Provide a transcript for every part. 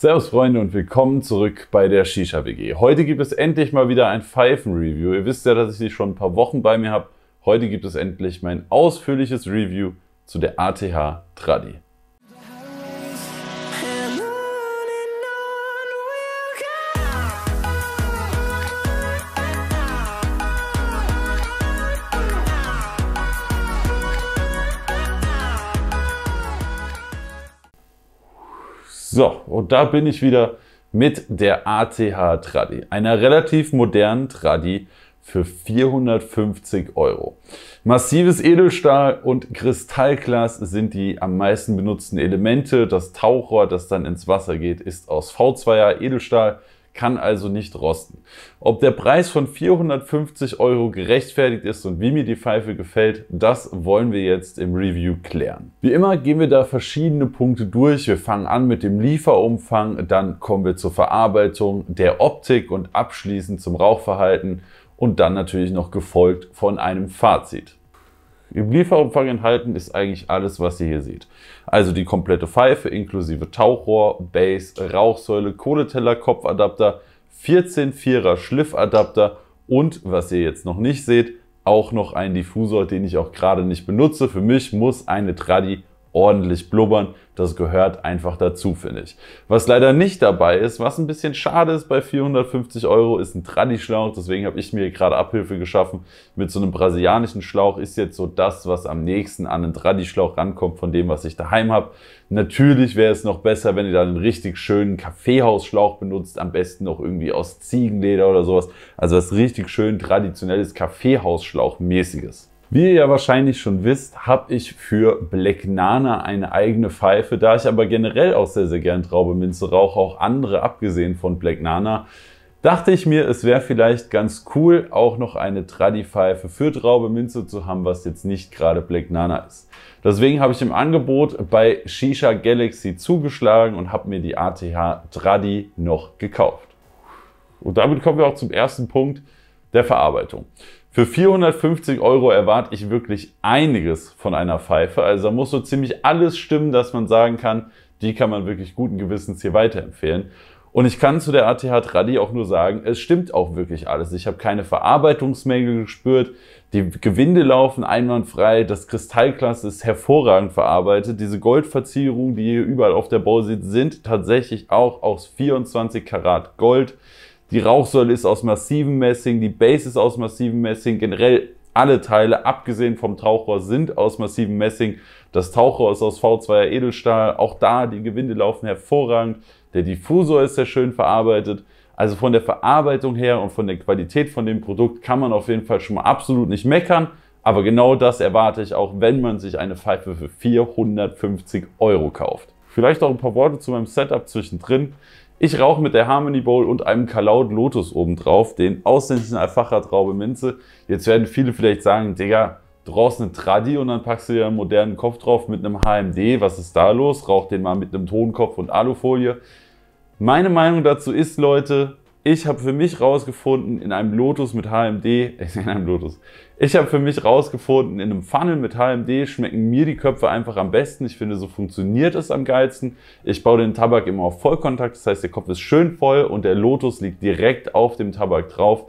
Servus Freunde und willkommen zurück bei der Shisha WG. Heute gibt es endlich mal wieder ein Pfeifen-Review. Ihr wisst ja, dass ich sie schon ein paar Wochen bei mir habe. Heute gibt es endlich mein ausführliches Review zu der ATH Tradi. So, und da bin ich wieder mit der ATH Tradi, einer relativ modernen Tradi für 450 Euro. Massives Edelstahl und Kristallglas sind die am meisten benutzten Elemente. Das Tauchrohr, das dann ins Wasser geht, ist aus V2er Edelstahl kann also nicht rosten. Ob der Preis von 450 Euro gerechtfertigt ist und wie mir die Pfeife gefällt, das wollen wir jetzt im Review klären. Wie immer gehen wir da verschiedene Punkte durch. Wir fangen an mit dem Lieferumfang, dann kommen wir zur Verarbeitung, der Optik und abschließend zum Rauchverhalten und dann natürlich noch gefolgt von einem Fazit. Im Lieferumfang enthalten ist eigentlich alles, was ihr hier seht. Also die komplette Pfeife inklusive Tauchrohr, Base, Rauchsäule, Kohleteller, Kopfadapter, 14 4 er Schliffadapter und, was ihr jetzt noch nicht seht, auch noch ein Diffusor, den ich auch gerade nicht benutze. Für mich muss eine Tradi ordentlich blubbern. Das gehört einfach dazu, finde ich. Was leider nicht dabei ist, was ein bisschen schade ist bei 450 Euro, ist ein Tradi-Schlauch. Deswegen habe ich mir gerade Abhilfe geschaffen. Mit so einem brasilianischen Schlauch ist jetzt so das, was am nächsten an einen Tradi-Schlauch rankommt von dem, was ich daheim habe. Natürlich wäre es noch besser, wenn ihr da einen richtig schönen Kaffeehausschlauch benutzt. Am besten noch irgendwie aus Ziegenleder oder sowas. Also was richtig schön traditionelles Kaffeehausschlauchmäßiges. Wie ihr ja wahrscheinlich schon wisst, habe ich für Black Nana eine eigene Pfeife. Da ich aber generell auch sehr, sehr gern Traubeminze rauche, auch andere abgesehen von Black Nana, dachte ich mir, es wäre vielleicht ganz cool, auch noch eine Tradi-Pfeife für Traubeminze zu haben, was jetzt nicht gerade Black Nana ist. Deswegen habe ich im Angebot bei Shisha Galaxy zugeschlagen und habe mir die ATH Tradi noch gekauft. Und damit kommen wir auch zum ersten Punkt der Verarbeitung. Für 450 Euro erwarte ich wirklich einiges von einer Pfeife. Also da muss so ziemlich alles stimmen, dass man sagen kann, die kann man wirklich guten Gewissens hier weiterempfehlen. Und ich kann zu der ATH Tradi auch nur sagen, es stimmt auch wirklich alles. Ich habe keine Verarbeitungsmängel gespürt. Die Gewinde laufen einwandfrei. Das Kristallglas ist hervorragend verarbeitet. Diese Goldverzierungen, die ihr überall auf der Bau seht, sind tatsächlich auch aus 24 Karat Gold. Die Rauchsäule ist aus massivem Messing, die Base ist aus massivem Messing, generell alle Teile, abgesehen vom Tauchrohr, sind aus massivem Messing. Das Tauchrohr ist aus V2er Edelstahl, auch da die Gewinde laufen hervorragend. Der Diffusor ist sehr schön verarbeitet. Also von der Verarbeitung her und von der Qualität von dem Produkt kann man auf jeden Fall schon mal absolut nicht meckern. Aber genau das erwarte ich auch, wenn man sich eine Pfeife für 450 Euro kauft. Vielleicht auch ein paar Worte zu meinem Setup zwischendrin. Ich rauche mit der Harmony Bowl und einem Kalaud Lotus obendrauf, den ausländischen Alfacher Traube Minze. Jetzt werden viele vielleicht sagen, Digga, du rauchst eine Tradi und dann packst du dir einen modernen Kopf drauf mit einem HMD. Was ist da los? Rauch den mal mit einem Tonkopf und Alufolie. Meine Meinung dazu ist, Leute, ich habe für mich rausgefunden, in einem Lotus mit HMD, äh, in einem Lotus, ich habe für mich rausgefunden, in einem Funnel mit HMD schmecken mir die Köpfe einfach am besten. Ich finde, so funktioniert es am geilsten. Ich baue den Tabak immer auf Vollkontakt, das heißt, der Kopf ist schön voll und der Lotus liegt direkt auf dem Tabak drauf.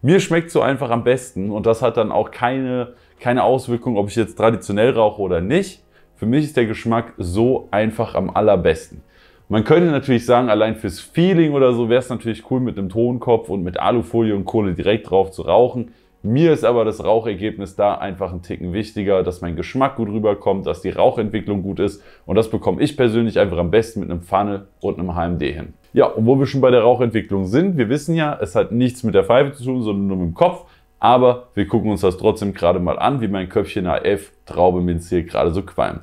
Mir schmeckt so einfach am besten und das hat dann auch keine, keine Auswirkung, ob ich jetzt traditionell rauche oder nicht. Für mich ist der Geschmack so einfach am allerbesten. Man könnte natürlich sagen, allein fürs Feeling oder so wäre es natürlich cool, mit einem Tonkopf und mit Alufolie und Kohle direkt drauf zu rauchen. Mir ist aber das Rauchergebnis da einfach ein Ticken wichtiger, dass mein Geschmack gut rüberkommt, dass die Rauchentwicklung gut ist und das bekomme ich persönlich einfach am besten mit einem Pfanne und einem HMD hin. Ja, und wo wir schon bei der Rauchentwicklung sind, wir wissen ja, es hat nichts mit der Pfeife zu tun, sondern nur mit dem Kopf. Aber wir gucken uns das trotzdem gerade mal an, wie mein Köpfchen AF Traubeminz hier gerade so qualmt.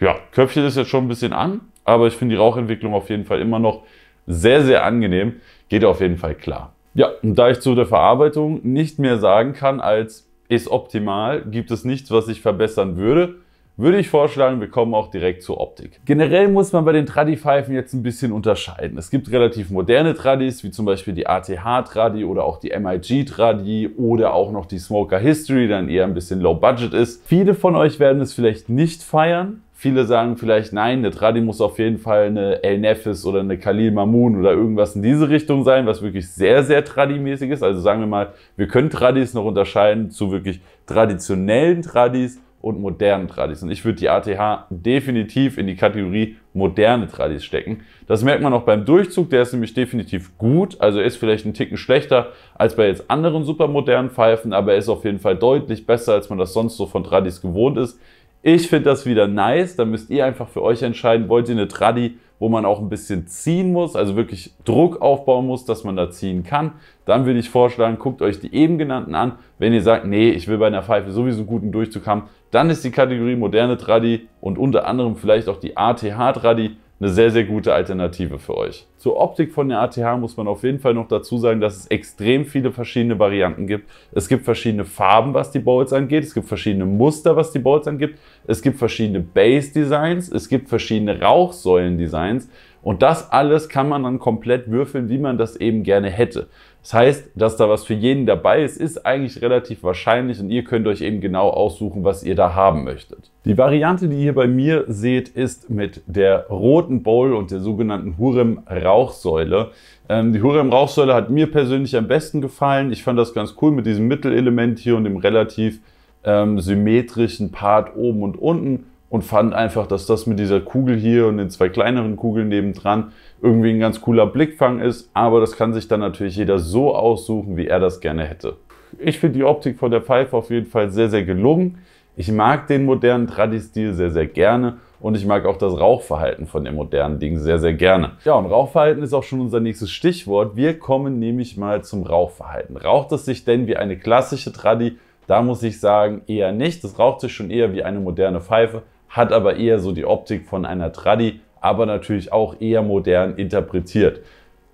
ja, Köpfchen ist jetzt schon ein bisschen an, aber ich finde die Rauchentwicklung auf jeden Fall immer noch sehr, sehr angenehm. Geht auf jeden Fall klar. Ja, und da ich zu der Verarbeitung nicht mehr sagen kann als ist optimal, gibt es nichts, was ich verbessern würde, würde ich vorschlagen, wir kommen auch direkt zur Optik. Generell muss man bei den Tradi-Pfeifen jetzt ein bisschen unterscheiden. Es gibt relativ moderne Tradis, wie zum Beispiel die ATH-Tradi oder auch die MIG-Tradi oder auch noch die Smoker History, die dann eher ein bisschen low budget ist. Viele von euch werden es vielleicht nicht feiern, Viele sagen vielleicht, nein, der Tradi muss auf jeden Fall eine El Nefis oder eine Khalil Mamun oder irgendwas in diese Richtung sein, was wirklich sehr, sehr Tradi-mäßig ist. Also sagen wir mal, wir können Tradis noch unterscheiden zu wirklich traditionellen Tradis und modernen Tradis. Und ich würde die ATH definitiv in die Kategorie moderne Tradis stecken. Das merkt man auch beim Durchzug, der ist nämlich definitiv gut. Also er ist vielleicht ein Ticken schlechter als bei jetzt anderen supermodernen Pfeifen, aber er ist auf jeden Fall deutlich besser, als man das sonst so von Tradis gewohnt ist. Ich finde das wieder nice. Da müsst ihr einfach für euch entscheiden, wollt ihr eine Tradi, wo man auch ein bisschen ziehen muss, also wirklich Druck aufbauen muss, dass man da ziehen kann. Dann würde ich vorschlagen, guckt euch die eben genannten an. Wenn ihr sagt, nee, ich will bei einer Pfeife sowieso guten Durchzug haben, dann ist die Kategorie moderne Tradi und unter anderem vielleicht auch die ATH Tradi eine sehr, sehr gute Alternative für euch. Zur Optik von der ATH muss man auf jeden Fall noch dazu sagen, dass es extrem viele verschiedene Varianten gibt. Es gibt verschiedene Farben, was die Bowls angeht. Es gibt verschiedene Muster, was die Bowls angeht. Es gibt verschiedene Base-Designs. Es gibt verschiedene Rauchsäulen-Designs. Und das alles kann man dann komplett würfeln, wie man das eben gerne hätte. Das heißt, dass da was für jeden dabei ist, ist eigentlich relativ wahrscheinlich und ihr könnt euch eben genau aussuchen, was ihr da haben möchtet. Die Variante, die ihr bei mir seht, ist mit der roten Bowl und der sogenannten Hurem Rauchsäule. Ähm, die Hurem Rauchsäule hat mir persönlich am besten gefallen. Ich fand das ganz cool mit diesem Mittelelement hier und dem relativ ähm, symmetrischen Part oben und unten und fand einfach, dass das mit dieser Kugel hier und den zwei kleineren Kugeln nebendran irgendwie ein ganz cooler Blickfang ist. Aber das kann sich dann natürlich jeder so aussuchen, wie er das gerne hätte. Ich finde die Optik von der Pfeife auf jeden Fall sehr, sehr gelungen. Ich mag den modernen Tradi-Stil sehr, sehr gerne und ich mag auch das Rauchverhalten von dem modernen Ding sehr, sehr gerne. Ja, und Rauchverhalten ist auch schon unser nächstes Stichwort. Wir kommen nämlich mal zum Rauchverhalten. Raucht es sich denn wie eine klassische Tradi? Da muss ich sagen, eher nicht. Das raucht sich schon eher wie eine moderne Pfeife, hat aber eher so die Optik von einer Tradi, aber natürlich auch eher modern interpretiert.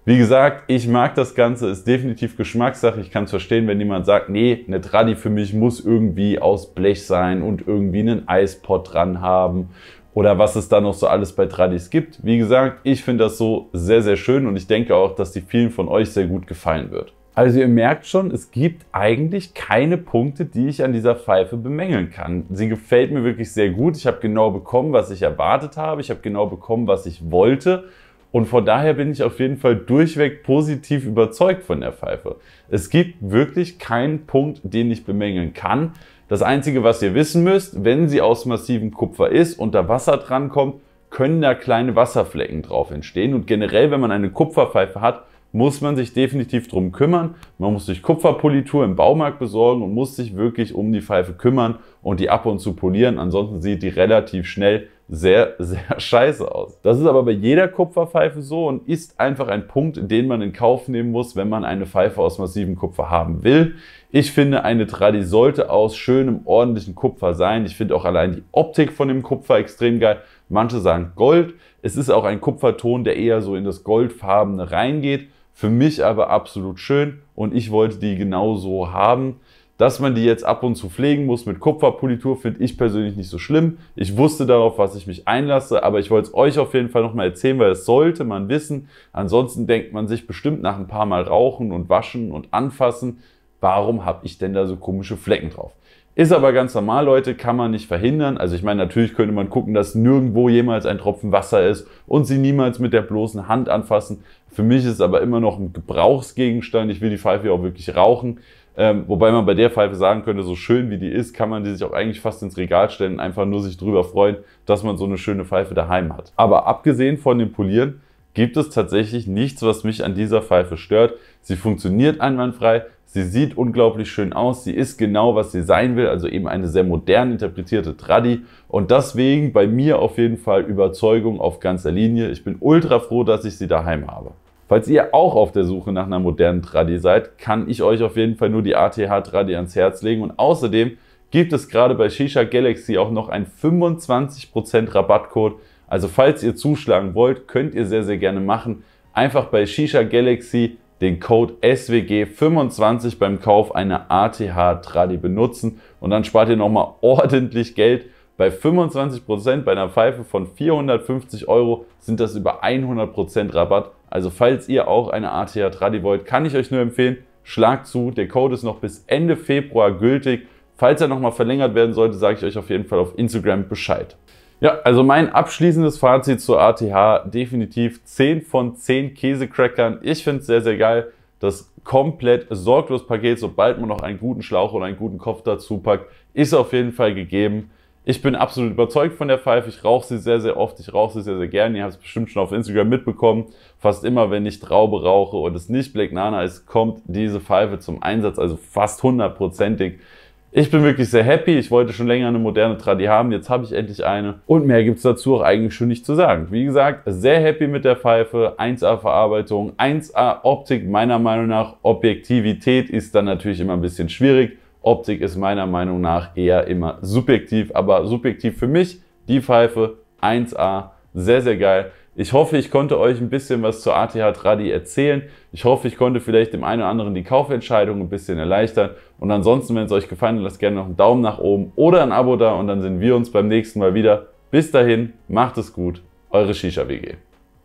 Wie gesagt, ich mag das Ganze, ist definitiv Geschmackssache. Ich kann es verstehen, wenn jemand sagt, nee, eine Tradi für mich muss irgendwie aus Blech sein und irgendwie einen Eispot dran haben oder was es da noch so alles bei Tradis gibt. Wie gesagt, ich finde das so sehr, sehr schön und ich denke auch, dass die vielen von euch sehr gut gefallen wird. Also ihr merkt schon, es gibt eigentlich keine Punkte, die ich an dieser Pfeife bemängeln kann. Sie gefällt mir wirklich sehr gut. Ich habe genau bekommen, was ich erwartet habe. Ich habe genau bekommen, was ich wollte. Und von daher bin ich auf jeden Fall durchweg positiv überzeugt von der Pfeife. Es gibt wirklich keinen Punkt, den ich bemängeln kann. Das Einzige, was ihr wissen müsst, wenn sie aus massivem Kupfer ist, und da Wasser drankommt, können da kleine Wasserflecken drauf entstehen. Und generell, wenn man eine Kupferpfeife hat, muss man sich definitiv drum kümmern. Man muss sich Kupferpolitur im Baumarkt besorgen und muss sich wirklich um die Pfeife kümmern und die ab und zu polieren. Ansonsten sieht die relativ schnell sehr, sehr scheiße aus. Das ist aber bei jeder Kupferpfeife so und ist einfach ein Punkt, den man in Kauf nehmen muss, wenn man eine Pfeife aus massivem Kupfer haben will. Ich finde, eine Tradi sollte aus schönem, ordentlichen Kupfer sein. Ich finde auch allein die Optik von dem Kupfer extrem geil. Manche sagen Gold. Es ist auch ein Kupferton, der eher so in das Goldfarbene reingeht. Für mich aber absolut schön und ich wollte die genauso haben. Dass man die jetzt ab und zu pflegen muss mit Kupferpolitur, finde ich persönlich nicht so schlimm. Ich wusste darauf, was ich mich einlasse, aber ich wollte es euch auf jeden Fall nochmal erzählen, weil das sollte man wissen. Ansonsten denkt man sich bestimmt nach ein paar Mal rauchen und waschen und anfassen, warum habe ich denn da so komische Flecken drauf? Ist aber ganz normal, Leute, kann man nicht verhindern. Also ich meine, natürlich könnte man gucken, dass nirgendwo jemals ein Tropfen Wasser ist und sie niemals mit der bloßen Hand anfassen. Für mich ist es aber immer noch ein Gebrauchsgegenstand. Ich will die Pfeife ja auch wirklich rauchen. Ähm, wobei man bei der Pfeife sagen könnte, so schön wie die ist, kann man die sich auch eigentlich fast ins Regal stellen und einfach nur sich drüber freuen, dass man so eine schöne Pfeife daheim hat. Aber abgesehen von dem Polieren gibt es tatsächlich nichts, was mich an dieser Pfeife stört. Sie funktioniert einwandfrei, Sie sieht unglaublich schön aus. Sie ist genau, was sie sein will. Also eben eine sehr modern interpretierte Traddy. Und deswegen bei mir auf jeden Fall Überzeugung auf ganzer Linie. Ich bin ultra froh, dass ich sie daheim habe. Falls ihr auch auf der Suche nach einer modernen Traddy seid, kann ich euch auf jeden Fall nur die ATH Traddy ans Herz legen. Und außerdem gibt es gerade bei Shisha Galaxy auch noch einen 25% Rabattcode. Also falls ihr zuschlagen wollt, könnt ihr sehr, sehr gerne machen. Einfach bei Shisha Galaxy den Code SWG25 beim Kauf einer ATH-Tradi benutzen und dann spart ihr nochmal ordentlich Geld. Bei 25% bei einer Pfeife von 450 Euro sind das über 100% Rabatt. Also falls ihr auch eine ATH-Tradi wollt, kann ich euch nur empfehlen, schlagt zu. Der Code ist noch bis Ende Februar gültig. Falls er nochmal verlängert werden sollte, sage ich euch auf jeden Fall auf Instagram Bescheid. Ja, also mein abschließendes Fazit zur ATH, definitiv 10 von 10 Käsecrackern. Ich finde es sehr, sehr geil. Das komplett sorglos Paket, sobald man noch einen guten Schlauch und einen guten Kopf dazu packt, ist auf jeden Fall gegeben. Ich bin absolut überzeugt von der Pfeife. Ich rauche sie sehr, sehr oft. Ich rauche sie sehr, sehr gerne. Ihr habt es bestimmt schon auf Instagram mitbekommen. Fast immer, wenn ich Traube rauche und es nicht Black Nana ist, kommt diese Pfeife zum Einsatz. Also fast hundertprozentig. Ich bin wirklich sehr happy. Ich wollte schon länger eine moderne Tradi haben. Jetzt habe ich endlich eine. Und mehr gibt es dazu auch eigentlich schon nicht zu sagen. Wie gesagt, sehr happy mit der Pfeife. 1A Verarbeitung, 1A Optik meiner Meinung nach. Objektivität ist dann natürlich immer ein bisschen schwierig. Optik ist meiner Meinung nach eher immer subjektiv. Aber subjektiv für mich, die Pfeife 1A. Sehr, sehr geil. Ich hoffe, ich konnte euch ein bisschen was zur ATH Tradi erzählen. Ich hoffe, ich konnte vielleicht dem einen oder anderen die Kaufentscheidung ein bisschen erleichtern. Und ansonsten, wenn es euch gefallen hat, lasst gerne noch einen Daumen nach oben oder ein Abo da und dann sehen wir uns beim nächsten Mal wieder. Bis dahin, macht es gut, eure Shisha WG.